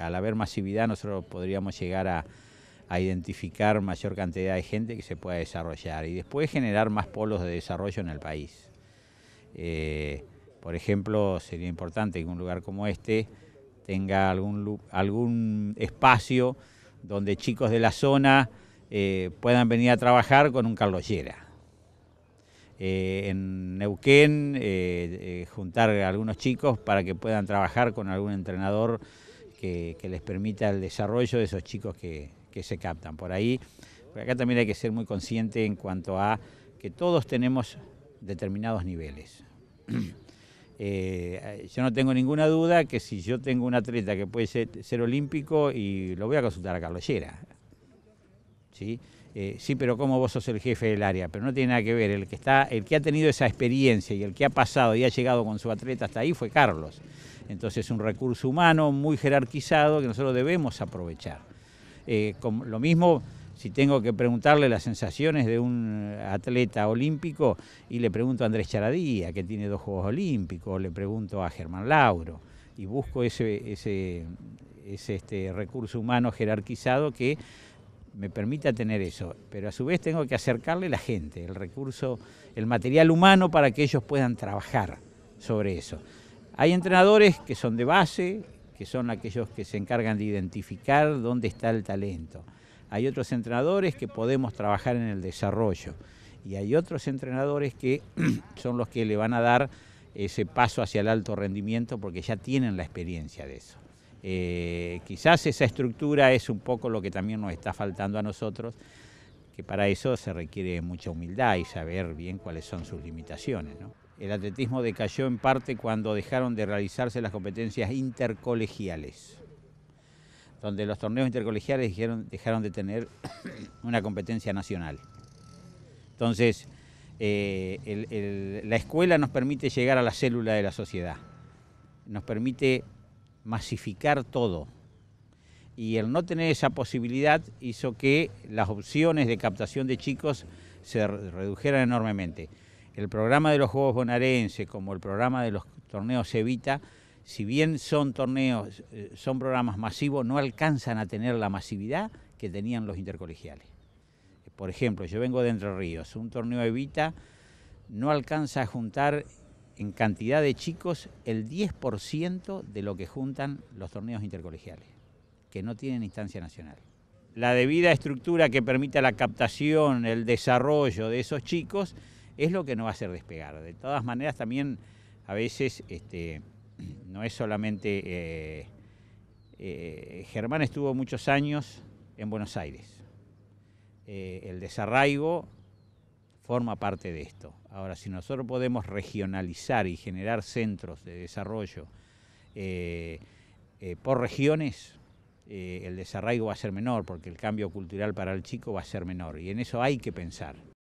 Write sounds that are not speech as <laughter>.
al haber masividad nosotros podríamos llegar a, identificar mayor cantidad de gente que se pueda desarrollar y después generar más polos de desarrollo en el país. Eh, por ejemplo, sería importante que un lugar como este tenga algún, algún espacio donde chicos de la zona eh, puedan venir a trabajar con un carlollera. Eh, en Neuquén, juntar a algunos chicos para que puedan trabajar con algún entrenador que, les permita el desarrollo de esos chicos que, que se captan. Por ahí, por acá también hay que ser muy consciente en cuanto a que todos tenemos determinados niveles. <clears throat> Eh, yo no tengo ninguna duda que si yo tengo un atleta que puede ser, olímpico y lo voy a consultar a Carlos Llera, ¿sí? Eh, sí, pero como vos sos el jefe del área, pero no tiene nada que ver, el que, está, el que ha tenido esa experiencia y el que ha pasado y ha llegado con su atleta hasta ahí fue Carlos. Entonces es un recurso humano muy jerarquizado que nosotros debemos aprovechar. Eh, lo mismo si tengo que preguntarle las sensaciones de un atleta olímpico y le pregunto a Andrés Charadía, que tiene dos Juegos Olímpicos, le pregunto a Germán Lauro, y busco ese, ese, este, recurso humano jerarquizado que me permita tener eso, pero a su vez tengo que acercarle la gente, el recurso, el material humano para que ellos puedan trabajar sobre eso. Hay entrenadores que son de base, que son aquellos que se encargan de identificar dónde está el talento. Hay otros entrenadores que podemos trabajar en el desarrollo y hay otros entrenadores que <clears throat> son los que le van a dar ese paso hacia el alto rendimiento porque ya tienen la experiencia de eso. Eh, quizás esa estructura es un poco lo que también nos está faltando a nosotros, que para eso se requiere mucha humildad y saber bien cuáles son sus limitaciones. El atletismo decayó en parte cuando dejaron de realizarse las competencias intercolegiales, donde los torneos intercolegiales dejaron, dejaron de tener <coughs> una competencia nacional. Entonces, eh, la escuela nos permite llegar a la célula de la sociedad, nos permite masificar todo. Y el no tener esa posibilidad hizo que las opciones de captación de chicos se redujeran enormemente. El programa de los Juegos Bonaerenses como el programa de los torneos Evita, si bien son torneos, eh, son programas masivos, no alcanzan a tener la masividad que tenían los intercolegiales. Por ejemplo, yo vengo de Entre Ríos, un torneo Evita no alcanza a juntar en cantidad de chicos el 10% de lo que juntan los torneos intercolegiales, que no tienen instancia nacional. La debida estructura que permita la captación, el desarrollo de esos chicos, es lo que no va a hacer despegar. De todas maneras, también a veces este, no es solamente... Eh, eh, Germán estuvo muchos años en Buenos Aires. Eh, el desarraigo forma parte de esto. Ahora, si nosotros podemos regionalizar y generar centros de desarrollo eh, eh, por regiones, eh, el desarraigo va a ser menor, porque el cambio cultural para el chico va a ser menor, y en eso hay que pensar.